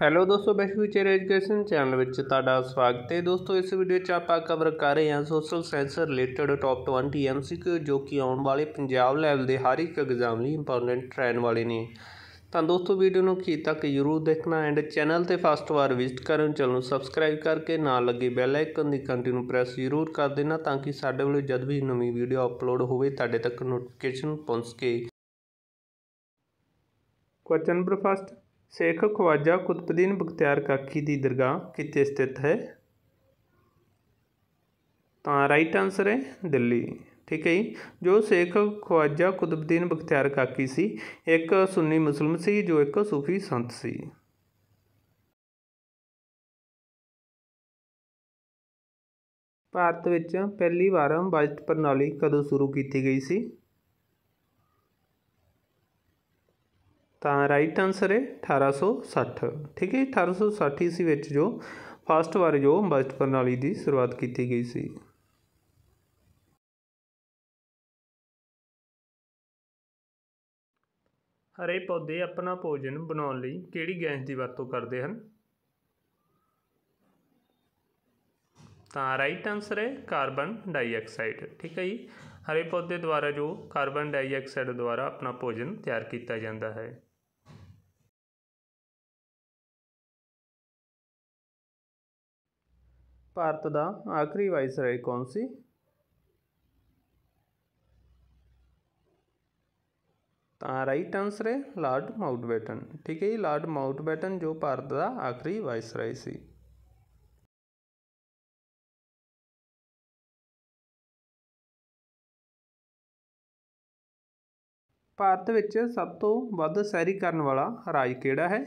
hello ਦੋਸਤੋ bash ਵਿਚਾਰ education channel ਵਿੱਚ ਤੁਹਾਡਾ ਸਵਾਗਤ ਹੈ ਦੋਸਤੋ ਇਸ ਵੀਡੀਓ 'ਚ ਆਪਾਂ ਕਵਰ ਕਰ ਰਹੇ ਹਾਂ social science related top 20 MCQ ਜੋ ਕਿ ਆਉਣ ਵਾਲੇ ਪੰਜਾਬ ਲੈਵਲ ਦੇ ਹਰ ਇੱਕ ਐਗਜ਼ਾਮ ਲਈ ਇੰਪੋਰਟੈਂਟ ਰਹਿਣ ਵਾਲੇ ਨੇ ਤਾਂ ਦੋਸਤੋ ਵੀਡੀਓ ਨੂੰ ਕੀ ਤੱਕ ਜ਼ਰੂਰ ਦੇਖਣਾ ਐਂਡ ਚੈਨਲ ਤੇ ਫਸਟ ਵਾਰ ਵਿਜ਼ਿਟ ਕਰਨ ਚੈਨਲ ਸਬਸਕ੍ਰਾਈਬ ਕਰਕੇ ਨਾਲ ਲੱਗੇ ਬੈਲ ਆਈਕਨ ਦੀ ਕੰਟੀਨਿਊ ਪ੍ਰੈਸ ਜ਼ਰੂਰ ਕਰ ਦੇਣਾ ਤਾਂ ਕਿ ਸਾਡੇ ਵੱਲੋਂ ਜਦ ਵੀ ਨਵੀਂ ਵੀਡੀਓ ਅਪਲੋਡ ਹੋਵੇ ਤੁਹਾਡੇ ਤੱਕ ਨੋਟੀਫਿਕੇਸ਼ਨ ਪਹੁੰਚ ਕੇ question number first Sheikh Khwaja Qutbuddin Bakhtiyar Kaki ਦੀ ਦਰਗਾਹ ਕਿੱਥੇ ਸਥਿਤ ਹੈ ਤਾਂ ਰਾਈਟ ਆਨਸਰ ਹੈ ਦਿੱਲੀ ਠੀਕ ਹੈ ਜੀ ਜੋ ਸੇਖ ਖਵਾਜਾ ਕੁਤਬਦੀਨ ਬਖਤਿਆਰ ਕਾਕੀ ਸੀ ਇੱਕ ਸੁੰਨੀ ਮੁਸਲਮ ਸੀ ਜੋ ਇੱਕ ਸੂਫੀ ਸੰਤ ਸੀ ਭਾਰਤ ਵਿੱਚ ਪਹਿਲੀ ਵਾਰ ਬਜਟ ਪ੍ਰਣਾਲੀ ਕਦੋਂ ਸ਼ੁਰੂ ਕੀਤੀ ਗਈ ਸੀ ਤਾਂ ਰਾਈਟ ਆਨਸਰ ਹੈ 1860 ਠੀਕ ਹੈ 1860 ਇਸ ਵਿੱਚ ਜੋ ਫਸਟ ਵਾਰ ਜੋ ਬਜਟ ਪ੍ਰਣਾਲੀ ਦੀ ਸ਼ੁਰੂਆਤ ਕੀਤੀ ਗਈ ਸੀ ਹਰੇ ਪੌਦੇ ਆਪਣਾ ਭੋਜਨ ਬਣਾਉਣ ਲਈ ਕਿਹੜੀ ਗੈਸ ਦੀ ਵਰਤੋਂ ਕਰਦੇ ਹਨ ਤਾਂ ਰਾਈਟ ਆਨਸਰ ਹੈ ਕਾਰਬਨ ਡਾਈਆਕਸਾਈਡ ਠੀਕ ਹੈ ਜੀ ਹਰੇ ਪੌਦੇ ਦੁਆਰਾ ਜੋ ਕਾਰਬਨ ਡਾਈਆਕਸਾਈਡ ਦੁਆਰਾ ਆਪਣਾ ਭੋਜਨ ਤਿਆਰ ਕੀਤਾ ਜਾਂਦਾ ਹੈ ਭਾਰਤ ਦਾ ਆਖਰੀ ਵਾਇਸਰਾਏ ਕੌਣ ਸੀ ਤਾਂ ਰਾਈਟ ਆਨਸਰ ਹੈ ਲਾਰਡ ਮਾਊਂਟਬੈਟਨ ਠੀਕ ਹੈ ਜੀ ਲਾਰਡ ਮਾਊਂਟਬੈਟਨ ਜੋ ਭਾਰਤ ਦਾ ਆਖਰੀ ਵਾਇਸਰਾਏ ਸੀ ਭਾਰਤ ਵਿੱਚ ਸਭ ਤੋਂ ਵੱਧ ਸੈਰੀ ਕਰਨ ਵਾਲਾ ਰਾਜ ਕਿਹੜਾ ਹੈ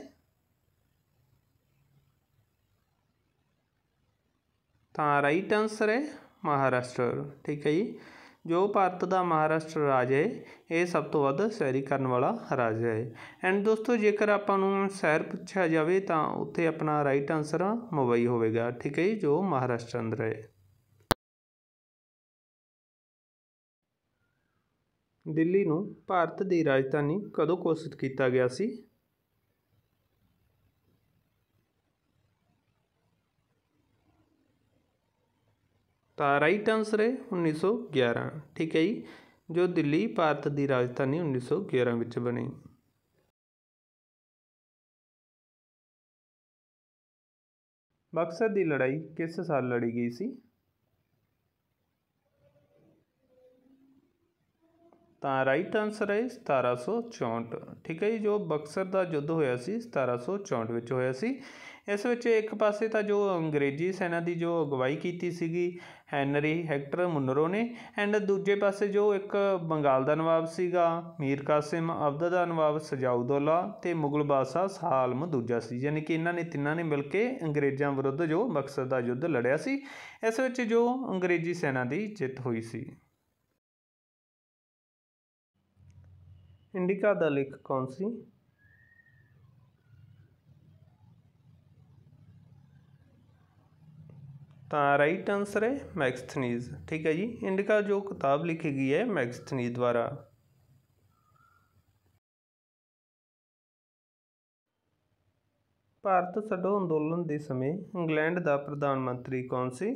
ਤਾਂ ਰਾਈਟ ਆਨਸਰ ਹੈ ਮਹਾਰਾਸ਼ਟਰ ਠੀਕ ਹੈ ਜੀ ਜੋ ਭਾਰਤ ਦਾ ਮਹਾਰਾਸ਼ਟਰ ਰਾਜ ਹੈ ਇਹ ਸਭ ਤੋਂ ਵੱਧ ਸ਼ਹਿਰੀ ਕਰਨ ਵਾਲਾ ਰਾਜ ਹੈ ਐਂਡ ਦੋਸਤੋ ਜੇਕਰ ਆਪਾਂ ਨੂੰ ਸ਼ਹਿਰ ਪੁੱਛਿਆ ਜਾਵੇ ਤਾਂ ਉੱਥੇ ਆਪਣਾ ਰਾਈਟ ਆਨਸਰ ਮੁੰਬਈ ਹੋਵੇਗਾ ਠੀਕ ਹੈ ਜੀ ਜੋ ਮਹਾਰਾਸ਼ਟਰ ਅੰਦਰ ਹੈ ਦਿੱਲੀ ਨੂੰ ਭਾਰਤ ਦੀ ਰਾਜਧਾਨੀ ਕਦੋਂ ਘੋਸ਼ਿਤ ਕੀਤਾ ਗਿਆ ਸੀ ਤਾਂ ਰਾਈਟ ਆਨਸਰ ਹੈ 1911 ਠੀਕ ਹੈ ਜੀ ਜੋ ਦਿੱਲੀ ਭਾਰਤ ਦੀ ਰਾਜਧਾਨੀ 1911 ਵਿੱਚ ਬਣੀ ਬਕਸਰ ਦੀ ਲੜਾਈ ਕਿਸ ਸਾਲ ਲੜੀ ਗਈ ਸੀ ਤਾਂ ਰਾਈਟ ਆਨਸਰ ਹੈ 1764 ਠੀਕ ਹੈ ਜੀ ਜੋ ਬਕਸਰ ਦਾ ਜੁੱਧ ਹੋਇਆ ਸੀ 1764 ਵਿੱਚ ਹੋਇਆ ਸੀ ਇਸ ਵਿੱਚ ਇੱਕ ਪਾਸੇ ਤਾਂ ਜੋ ਅੰਗਰੇਜ਼ੀ ਸੈਨਾ ਦੀ ਜੋ ਅਗਵਾਈ ਕੀਤੀ ਸੀਗੀ ਹੈਨਰੀ ਹੈਕਟਰ ਮੁਨਰੋ ਨੇ ਐਂਡ ਦੂਜੇ ਪਾਸੇ ਜੋ ਇੱਕ ਬੰਗਾਲ ਦਾ ਨਵਾਬ ਸੀਗਾ ਮੀਰ ਕਾਸਿਮ ਅਬਦ ਦਾ ਨਵਾਬ ਸਜਾਉਦੋਲਾ ਤੇ ਮੁਗਲ ਬਾਦਸ਼ਾਹ ਸਾਲਮ ਦੂਜਾ ਸੀ ਯਾਨੀ ਕਿ ਇਹਨਾਂ ਨੇ ਤਿੰਨਾਂ ਨੇ ਮਿਲ ਕੇ ਅੰਗਰੇਜ਼ਾਂ ਵਿਰੁੱਧ ਜੋ ਬਕਸਰ ਦਾ ਯੁੱਧ ਲੜਿਆ ਸੀ ਇਸ ਵਿੱਚ ਜੋ ਅੰਗਰੇਜ਼ੀ ਸੈਨਾ ਦੀ ਜਿੱਤ ਹੋਈ ਸੀ ਇੰਡੀਕਾ ਦਾ ਲੇਖ ਕੌਣ ਸੀ ਤਾਂ ਰਾਈਟ ਆਨਸਰ ਹੈ ਮੈਕਸਥਨੀਜ਼ ਠੀਕ ਹੈ ਜੀ ਇੰਡੀਕਾ ਜੋ ਕਿਤਾਬ ਲਿਖੀ ਗਈ ਹੈ ਮੈਕਸਥਨੀਜ਼ ਦੁਆਰਾ ਭਾਰਤ ਛੱਡੋ ਅੰਦੋਲਨ ਦੇ ਸਮੇਂ ਇੰਗਲੈਂਡ ਦਾ ਪ੍ਰਧਾਨ ਮੰਤਰੀ ਕੌਣ ਸੀ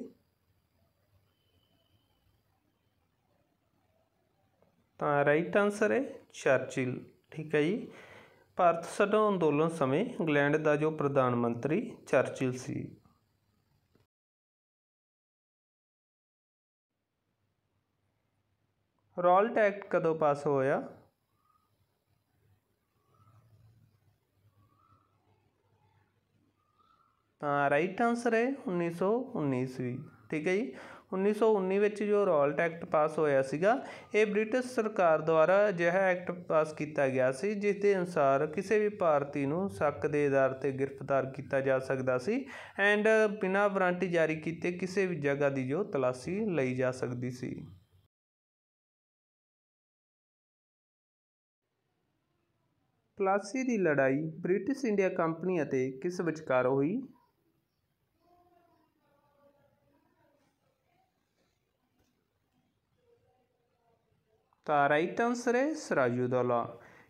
ਤਾਂ ਰਾਈਟ ਆਨਸਰ ਹੈ ਚਰਚਿਲ ਠੀਕ ਹੈ ਜੀ ਭਾਰਤ ਛੱਡੋ ਅੰਦੋਲਨ ਸਮੇਂ ਇੰਗਲੈਂਡ ਦਾ ਜੋ ਪ੍ਰਧਾਨ ਮੰਤਰੀ ਚਰਚਿਲ ਸੀ ਰੌਲਟ ਐਕਟ ਕਦੋਂ ਪਾਸ ਹੋਇਆ ਤਾਂ ਰਾਈਟ ਆਨਸਰ ਹੈ 1919 ਠੀਕ ਹੈ ਜੀ 1919 ਵਿੱਚ ਜੋ ਰੌਲਟ ਐਕਟ ਪਾਸ ਹੋਇਆ ਸੀਗਾ ਇਹ ਬ੍ਰਿਟਿਸ਼ ਸਰਕਾਰ ਦੁਆਰਾ ਅਜਿਹਾ ਐਕਟ ਪਾਸ ਕੀਤਾ ਗਿਆ ਸੀ ਜਿਸ ਦੇ ਅਨੁਸਾਰ ਕਿਸੇ ਵੀ ਭਾਰਤੀ ਨੂੰ ਸ਼ੱਕ ਦੇ ਆਧਾਰ ਤੇ ਗ੍ਰਿਫਤਾਰ ਕੀਤਾ ਜਾ ਸਕਦਾ ਸੀ ਐਂਡ ਬਿਨਾਂ ਵਾਰੰਟ ਜਾਰੀ ਕੀਤੇ ਕਿਸੇ ਵੀ ਜਗ੍ਹਾ ਦੀ ਜੋ ਤਲਾਸ਼ੀ ਲਈ ਜਾ ਸਕਦੀ ਸੀ ਪਲਾਸੀ ਦੀ ਲੜਾਈ ਬ੍ਰਿਟਿਸ਼ ਇੰਡੀਆ ਕੰਪਨੀ ਅਤੇ ਕਿਸ ਵਿਚਕਾਰ ਹੋਈ ਤਾਂ ਰਾਈਟ ਆਨਸਰ ਹੈ ਸਰਾਜੂਦੌਲਾ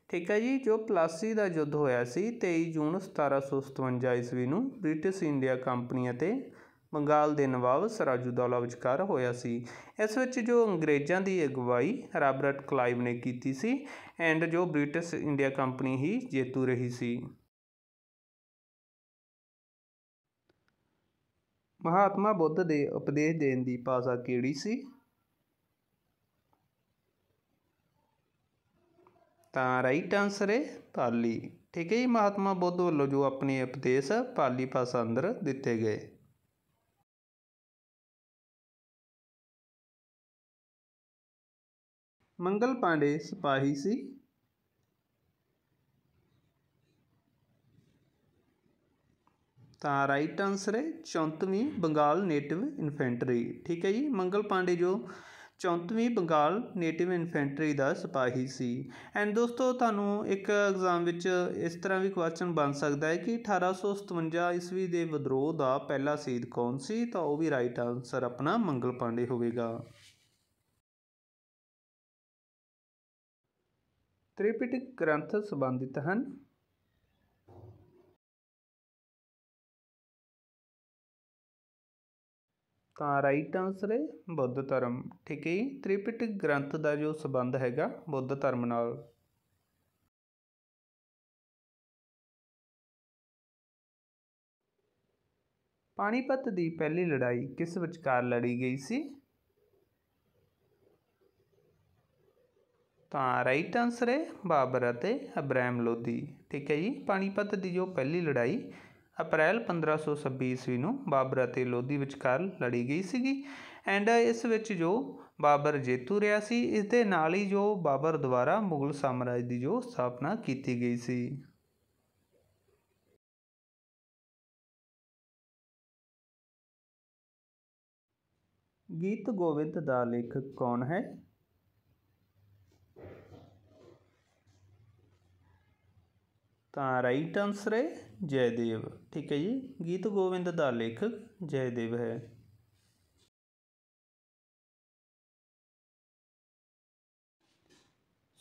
ਠੀਕ ਹੈ ਜੀ ਜੋ ਪਲਾਸੀ ਦਾ ਯੁੱਧ ਹੋਇਆ ਸੀ 23 ਜੂਨ 1757 ਈਸਵੀ ਨੂੰ ਬ੍ਰਿਟਿਸ਼ ਇੰਡੀਆ ਕੰਪਨੀ ਅਤੇ ਬੰਗਾਲ ਦੇ ਨਵਾਬ ਸਰਾਜੂਦੌਲਾ ਵਿਚਕਾਰ ਹੋਇਆ ਸੀ ਇਸ ਵਿੱਚ ਜੋ ਅੰਗਰੇਜ਼ਾਂ ਦੀ ਅਗਵਾਈ ਰਾਬਰਟ ਕਲਾਈਵ ਨੇ ਕੀਤੀ ਸੀ ਐਂਡ ਜੋ ਬ੍ਰਿਟਿਸ਼ ਇੰਡੀਆ ਕੰਪਨੀ ਹੀ ਜੇਤੂ ਰਹੀ ਸੀ ਮਹਾਤਮਾ ਬੁੱਧ ਦੇ ਉਪਦੇਸ਼ ਦੇਣ ਦੀ ਭਾਸ਼ਾ ਕਿਹੜੀ ਸੀ ਤਾਂ ਰਾਈਟ ਆਨਸਰ ਹੈ ਪਾਲੀ ਠੀਕ ਹੈ ਜੀ ਮਹਾਤਮਾ ਬੁੱਧ ਵੱਲੋਂ ਜੋ ਆਪਣੇ ਉਪਦੇਸ਼ ਪਾਲੀ ਭਾਸ਼ਾ ਅੰਦਰ ਦਿੱਤੇ ਗਏ ਮੰਗਲ ਪਾਂਡੇ ਸਿਪਾਹੀ ਸੀ ਤਾਂ ਰਾਈਟ ਆਨਸਰ ਹੈ 34ਵੀਂ ਬੰਗਾਲ ਨੇਟਿਵ ਇਨਫੈਂਟਰੀ ਠੀਕ ਹੈ ਜੀ ਮੰਗਲ ਪਾਂਡੇ ਜੋ ਚੌਂਤਵੀਂ ਬੰਗਾਲ ਨੇਟਿਵ ਇਨਫੈਂਟਰੀ ਦਾ ਸਿਪਾਹੀ ਸੀ ਐਂਡ ਦੋਸਤੋ ਤੁਹਾਨੂੰ ਇੱਕ ਐਗਜ਼ਾਮ ਵਿੱਚ ਇਸ ਤਰ੍ਹਾਂ ਵੀ ਕੁਐਸਚਨ ਬਣ ਸਕਦਾ ਹੈ ਕਿ 1857 ਈਸਵੀ ਦੇ ਵਿਦਰੋਹ ਦਾ ਪਹਿਲਾ ਸੀਦ ਕੌਣ ਸੀ ਤਾਂ ਉਹ ਵੀ ਰਾਈਟ ਆਨਸਰ ਆਪਣਾ ਮੰਗਲ ਪਾਂਡੇ ਹੋਵੇਗਾ ਤ੍ਰਿਪਿਟਕ ਗ੍ਰੰਥ ਸੰਬੰਧਿਤ ਹਨ ਤਾਂ ਰਾਈਟ ਆਨਸਰ ਹੈ ਬੁੱਧ ਧਰਮ ਠੀਕ ਹੈ ਤ੍ਰਿਪਿਟਕ ਗ੍ਰੰਥ ਦਾ ਜੋ ਸਬੰਧ ਹੈਗਾ ਬੁੱਧ ਧਰਮ ਨਾਲ ਪਾਣੀਪਤ ਦੀ ਪਹਿਲੀ ਲੜਾਈ ਕਿਸ ਵਿਚਕਾਰ ਲੜੀ ਗਈ ਸੀ ਤਾਂ ਰਾਈਟ ਆਨਸਰ ਹੈ ਬਾਬਰ ਅਤੇ ਅਬਰਾਮ ਲੋਦੀ ਠੀਕ ਹੈ ਜੀ ਪਾਣੀਪਤ ਦੀ ਜੋ ਪਹਿਲੀ ਲੜਾਈ ਅਪ੍ਰੈਲ 1526 ਈਸਵੀ ਨੂੰ ਬਾਬਰ ਅਤੇ ਲੋਧੀ ਵਿਚਕਾਰ ਲੜੀ ਗਈ ਸੀਗੀ ਐਂਡ ਇਸ ਵਿੱਚ ਜੋ ਬਾਬਰ ਜੇਤੂ ਰਿਹਾ ਸੀ ਇਸ ਦੇ ਨਾਲ ਹੀ ਜੋ ਬਾਬਰ ਦੁਆਰਾ ਮੁਗਲ ਸਾਮਰਾਜ ਦੀ ਜੋ ਸਥਾਪਨਾ ਕੀਤੀ ਗਈ ਸੀ ਗੀਤ ਗੋਵਿੰਦ ਦਾ ਲੇਖਕ ਕੌਣ ਹੈ ਤਾਂ ਰਾਈਟ ਆਨਸਰ ਹੈ ਜੈਦੇਵ ਠੀਕ ਹੈ ਜੀ ਗੀਤ ਗੋਵਿੰਦ ਦਾ ਲੇਖਕ ਜੈਦੇਵ ਹੈ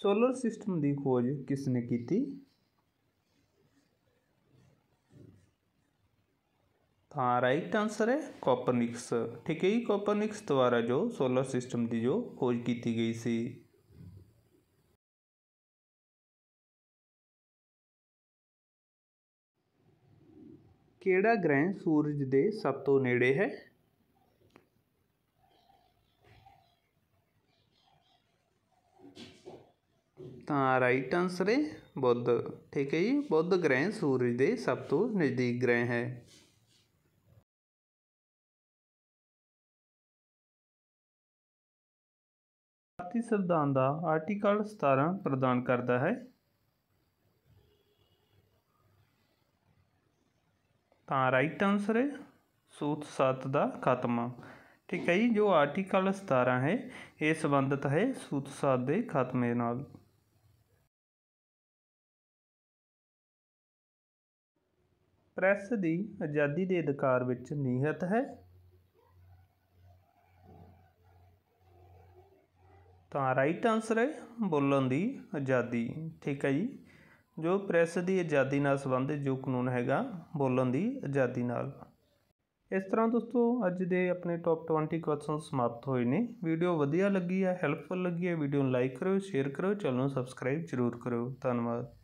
ਸੋਲਰ ਸਿਸਟਮ ਦੀ ਖੋਜ ਕਿਸ ਨੇ ਕੀਤੀ ਤਾਂ ਰਾਈਟ ਆਨਸਰ ਹੈ ਕੋਪਰਨਿਕਸ ਠੀਕ ਹੈ ਜੀ ਕੋਪਰਨਿਕਸ ਦੁਆਰਾ ਜੋ ਸੋਲਰ ਸਿਸਟਮ ਦੀ ਜੋ ਖੋਜ ਕੀਤੀ ਗਈ ਸੀ ਕਿਹੜਾ ਗ੍ਰਹਿ ਸੂਰਜ ਦੇ ਸਭ ਤੋਂ ਨੇੜੇ ਹੈ ਤਾਂ ਰਾਈਟ ਆਨਸਰ ਹੈ ਬੁੱਧ ਠੀਕ ਹੈ ਜੀ ਬੁੱਧ ਗ੍ਰਹਿ ਸੂਰਜ ਦੇ ਸਭ ਤੋਂ ਨਜ਼ਦੀਕ ਗ੍ਰਹਿ ਹੈ ਭਾਰਤੀ ਸੰਵਿਧਾਨ ਦਾ ਆਰਟੀਕਲ 17 ਪ੍ਰਦਾਨ ਕਰਦਾ ਹੈ ਤਾਂ ਰਾਈਟ ਆਨਸਰ ਹੈ ਸੂਤ 7 ਦਾ ਖਤਮਾ ਠੀਕ ਹੈ ਜੀ ਜੋ ਆਰਟੀਕਲ 17 ਹੈ ਇਹ ਸੰਬੰਧਿਤ ਹੈ ਸੂਤ 7 ਦੇ ਖਤਮੇ ਨਾਲ ਪ੍ਰੈਸ ਦੀ ਆਜ਼ਾਦੀ ਦੇ ਅਧਿਕਾਰ ਵਿੱਚ ਨਿਹਿਤ ਹੈ ਤਾਂ ਰਾਈਟ ਆਨਸਰ ਹੈ ਬੋਲਣ ਦੀ ਆਜ਼ਾਦੀ ਠੀਕ ਹੈ ਜੀ ਜੋ ਪ੍ਰੈਸ ਦੀ ਆਜ਼ਾਦੀ ਨਾਲ ਸੰਬੰਧਿਤ ਜੋ ਕਾਨੂੰਨ ਹੈਗਾ ਬੋਲਣ ਦੀ ਆਜ਼ਾਦੀ ਨਾਲ ਇਸ ਤਰ੍ਹਾਂ ਦੋਸਤੋ ਅੱਜ ਦੇ ਆਪਣੇ ਟੌਪ 20 ਕੁਐਸਚਨ ਸਮਾਪਤ ਹੋਏ ਨੇ ਵੀਡੀਓ ਵਧੀਆ ਲੱਗੀ ਹੈ ਹੈਲਪਫੁਲ ਲੱਗੀ ਹੈ ਵੀਡੀਓ ਨੂੰ ਲਾਈਕ ਕਰੋ ਸ਼ੇਅਰ ਕਰੋ ਚੈਨਲ ਨੂੰ ਸਬਸਕ੍ਰਾਈਬ ਜ਼ਰੂਰ ਕਰੋ ਧੰਨਵਾਦ